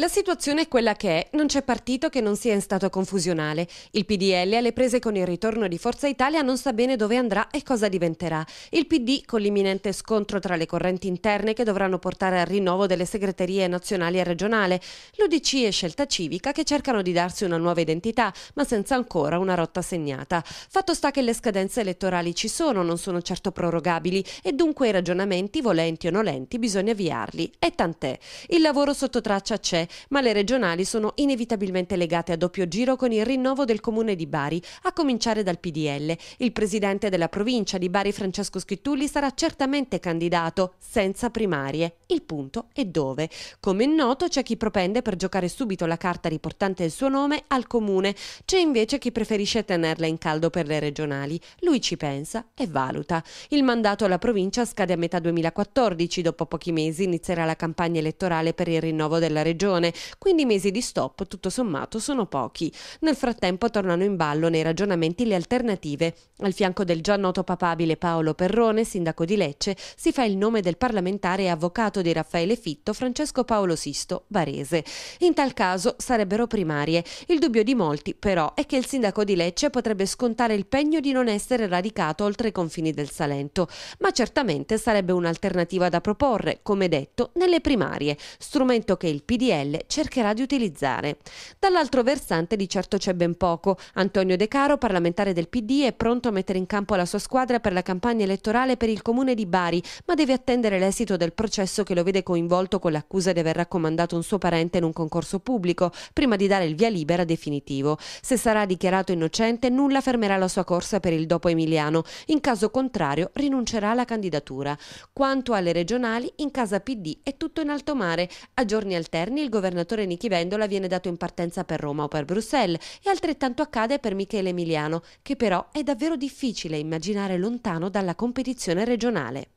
La situazione è quella che è, non c'è partito che non sia in stato confusionale. Il PDL alle prese con il ritorno di Forza Italia non sa bene dove andrà e cosa diventerà. Il PD con l'imminente scontro tra le correnti interne che dovranno portare al rinnovo delle segreterie nazionali e regionale, l'UDC e Scelta Civica che cercano di darsi una nuova identità, ma senza ancora una rotta segnata. Fatto sta che le scadenze elettorali ci sono, non sono certo prorogabili e dunque i ragionamenti, volenti o nolenti, bisogna avviarli. E tant'è. Il lavoro sotto traccia c'è ma le regionali sono inevitabilmente legate a doppio giro con il rinnovo del comune di Bari, a cominciare dal PDL. Il presidente della provincia di Bari, Francesco Schittulli, sarà certamente candidato, senza primarie. Il punto è dove. Come è noto c'è chi propende per giocare subito la carta riportante il suo nome al comune, c'è invece chi preferisce tenerla in caldo per le regionali. Lui ci pensa e valuta. Il mandato alla provincia scade a metà 2014, dopo pochi mesi inizierà la campagna elettorale per il rinnovo della regione persone, quindi i mesi di stop tutto sommato sono pochi. Nel frattempo tornano in ballo nei ragionamenti le alternative. Al fianco del già noto papabile Paolo Perrone, sindaco di Lecce, si fa il nome del parlamentare e avvocato di Raffaele Fitto, Francesco Paolo Sisto, barese. In tal caso sarebbero primarie. Il dubbio di molti, però, è che il sindaco di Lecce potrebbe scontare il pegno di non essere radicato oltre i confini del Salento, ma certamente sarebbe un'alternativa da proporre, come detto, nelle primarie, strumento che il PDL Ribelle cercherà di utilizzare. Dall'altro versante di certo c'è ben poco. Antonio De Caro, parlamentare del PD, è pronto a mettere in campo la sua squadra per la campagna elettorale per il comune di Bari, ma deve attendere l'esito del processo che lo vede coinvolto con l'accusa di aver raccomandato un suo parente in un concorso pubblico, prima di dare il via libera definitivo. Se sarà dichiarato innocente, nulla fermerà la sua corsa per il dopo Emiliano. In caso contrario, rinuncerà alla candidatura. Quanto alle regionali, in casa PD è tutto in alto mare. A giorni alterni il governatore Nichi Vendola viene dato in partenza per Roma o per Bruxelles e altrettanto accade per Michele Emiliano, che però è davvero difficile immaginare lontano dalla competizione regionale.